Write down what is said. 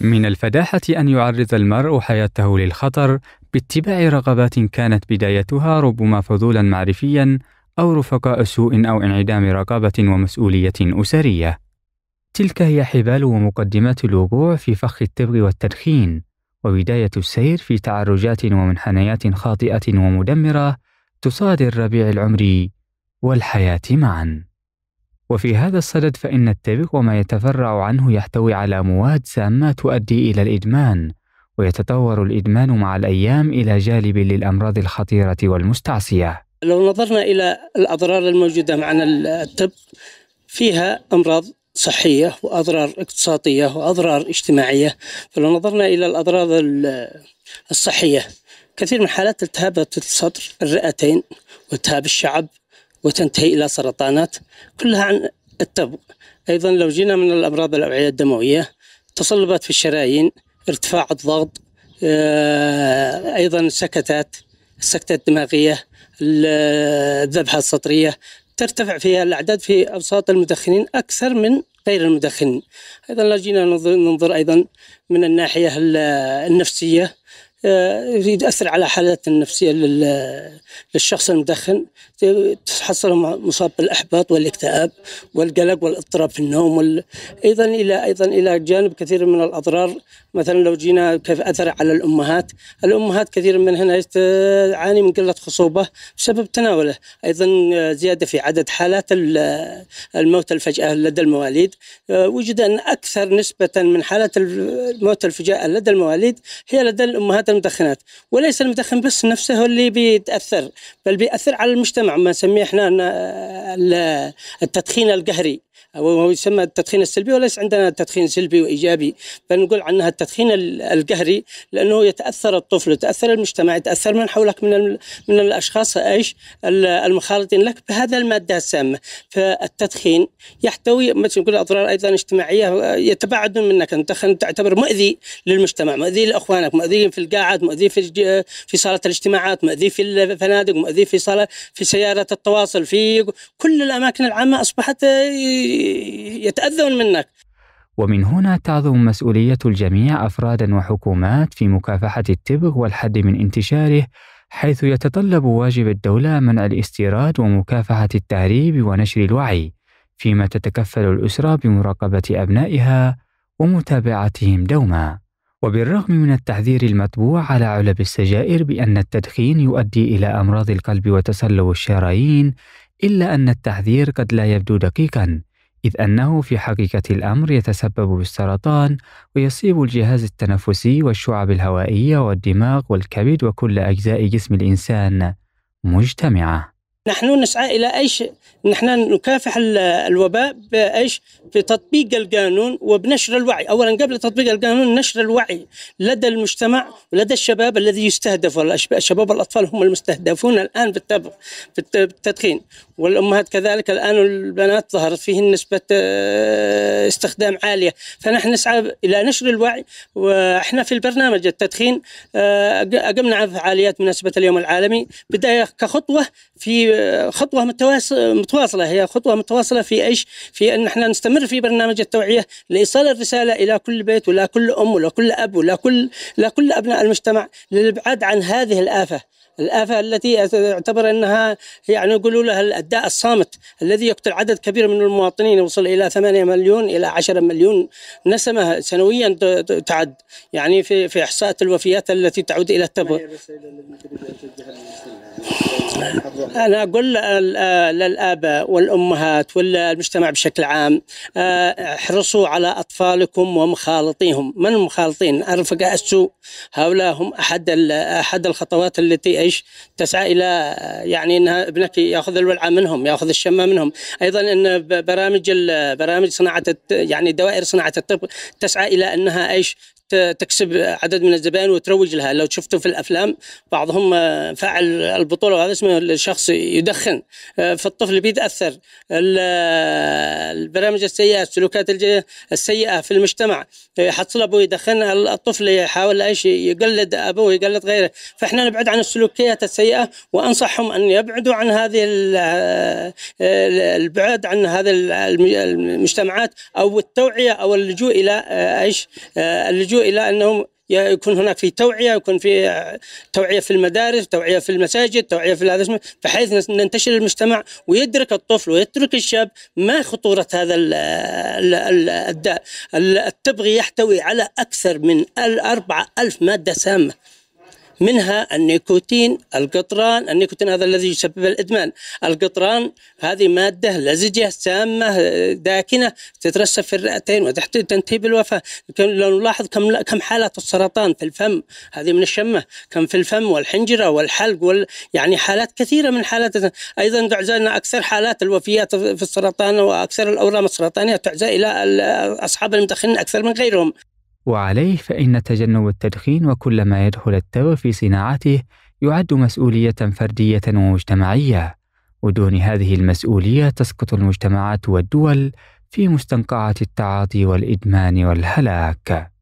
من الفداحة أن يعرض المرء حياته للخطر باتباع رغبات كانت بدايتها ربما فضولا معرفيا أو رفقاء سوء أو انعدام رقابة ومسؤولية أسرية. تلك هي حبال ومقدمات الوقوع في فخ التبغ والتدخين، وبداية السير في تعرجات ومنحنيات خاطئة ومدمرة تصادر ربيع العمر والحياة معًا. وفي هذا الصدد فإن التبغ وما يتفرع عنه يحتوي على مواد سامة تؤدي إلى الإدمان، ويتطور الإدمان مع الأيام إلى جالب للأمراض الخطيرة والمستعصية. لو نظرنا إلى الأضرار الموجودة معنا الطب فيها أمراض صحية وأضرار اقتصادية وأضرار اجتماعية فلو نظرنا إلى الأضرار الصحية كثير من حالات التهاب الصدر الرئتين والتهاب الشعب وتنتهي إلى سرطانات كلها عن الطبق أيضا لو جينا من الأمراض الأوعية الدموية تصلبات في الشرايين ارتفاع الضغط آه، أيضا السكتات السكتة الدماغية الذبحة السطرية ترتفع فيها الأعداد في أوساط المدخنين أكثر من غير المدخنين أيضا لو جينا ننظر أيضا من الناحية النفسية آه، يؤثر على حالات النفسية للشخص المدخن تحصل مصاب بالإحباط والاكتئاب والقلق والاضطراب في النوم وال... أيضا إلى أيضا إلى جانب كثير من الأضرار مثلا لو جينا كيف أثر على الأمهات الأمهات كثير هنا تعاني من قلة خصوبة بسبب تناوله أيضا زيادة في عدد حالات الموت الفجأة لدى المواليد آه، وجد أن أكثر نسبة من حالات الموت الفجأة لدى المواليد هي لدى الأمهات المدخنات وليس المدخن بس نفسه اللي بيتاثر بل بيأثر على المجتمع ما نسميه احنا آه، التدخين القهري وهو يسمى التدخين السلبي وليس عندنا تدخين سلبي وايجابي بل نقول عنها التدخين القهري لانه يتاثر الطفل يتاثر المجتمع يتاثر من حولك من من الاشخاص ايش المخالطين لك بهذا الماده السامه فالتدخين يحتوي مثل نقول اضرار ايضا اجتماعيه يتباعد منك انت تعتبر مؤذي للمجتمع مؤذي لاخوانك مؤذي في القاعات مؤذي في في صاله الاجتماعات مؤذي في الفنادق مؤذي في صاله في سيارات التواصل في كل الاماكن العامه اصبحت يتأذون منك ومن هنا تعظم مسؤولية الجميع أفرادًا وحكومات في مكافحة التبغ والحد من انتشاره، حيث يتطلب واجب الدولة منع الاستيراد ومكافحة التهريب ونشر الوعي، فيما تتكفل الأسرة بمراقبة أبنائها ومتابعتهم دوما. وبالرغم من التحذير المطبوع على علب السجائر بأن التدخين يؤدي إلى أمراض القلب وتصلب الشرايين، إلا أن التحذير قد لا يبدو دقيقًا، إذ أنه في حقيقة الأمر يتسبب بالسرطان ويصيب الجهاز التنفسي والشعب الهوائية والدماغ والكبد وكل أجزاء جسم الإنسان مجتمعة نحن نسعى إلى إيش نحن نكافح الوباء بإيش في تطبيق القانون وبنشر الوعي أولا قبل تطبيق القانون نشر الوعي لدى المجتمع ولدى الشباب الذي يستهدف الشباب والأطفال هم المستهدفون الآن في التدخين والأمهات كذلك الآن البنات ظهرت فيهن نسبة آه، استخدام عالية فنحن نسعى إلى نشر الوعي وإحنا في البرنامج التدخين آه، أقمنا فعاليات مناسبة اليوم العالمي بداية كخطوة في آه، خطوة متواصلة هي خطوة متواصلة في إيش في أن احنا نستمر في برنامج التوعيه لايصال الرساله الى كل بيت ولا كل ام ولا كل اب ولا كل لا كل ابناء المجتمع للابعاد عن هذه الافه الآفة التي تعتبر أنها يعني يقولوا لها الداء الصامت الذي يقتل عدد كبير من المواطنين يوصل إلى 8 مليون إلى 10 مليون نسمة سنويا تعد يعني في في إحصاءات الوفيات التي تعود إلى التبغ أنا أقول للآباء والأمهات والمجتمع بشكل عام آه، احرصوا على أطفالكم ومخالطيهم من المخالطين الرفقاء السوء هؤلاء هم أحد أحد الخطوات التي إيش تسعى إلى آه، يعني أنها ابنك يأخذ الولعة منهم يأخذ الشمة منهم أيضا أن برامج برامج صناعة يعني دوائر صناعة الطب تسعى إلى أنها إيش تكسب عدد من الزبائن وتروج لها لو شفتوا في الافلام بعضهم آه، فعل البطوله وهذا اسمه الشخص يدخن آه، فالطفل بيتاثر آه، البرامج السيئه السلوكات السيئه في المجتمع يحصل ابوه يدخن الطفل يحاول ايش يقلد ابوه يقلد غيره فاحنا نبعد عن السلوكيات السيئه وانصحهم ان يبعدوا عن هذه البعد عن هذه المجتمعات او التوعيه او اللجوء الى ايش اللجوء يلجوا الى انهم يكون هناك في توعيه يكون في توعيه في المدارس توعيه في المساجد توعيه في هذا بحيث ننتشر المجتمع ويدرك الطفل ويدرك الشاب ما خطوره هذا الداء التبغي يحتوي على اكثر من 4000 ماده سامه منها النيكوتين القطران النيكوتين هذا الذي يسبب الإدمان القطران هذه مادة لزجة سامة داكنة تترسب في الرئتين وتنتهي تنتهي لو نلاحظ كم كم حالة السرطان في الفم هذه من الشمة كم في الفم والحنجرة والحلق وال يعني حالات كثيرة من حالات أيضا تعزى أكثر حالات الوفيات في السرطان وأكثر الأورام السرطانية تعزى إلى أصحاب المدخنين أكثر من غيرهم وعليه فإن تجنب التدخين وكل ما يدخل التبغ في صناعته يعد مسؤولية فردية ومجتمعية، ودون هذه المسؤولية تسقط المجتمعات والدول في مستنقعة التعاطي والإدمان والهلاك.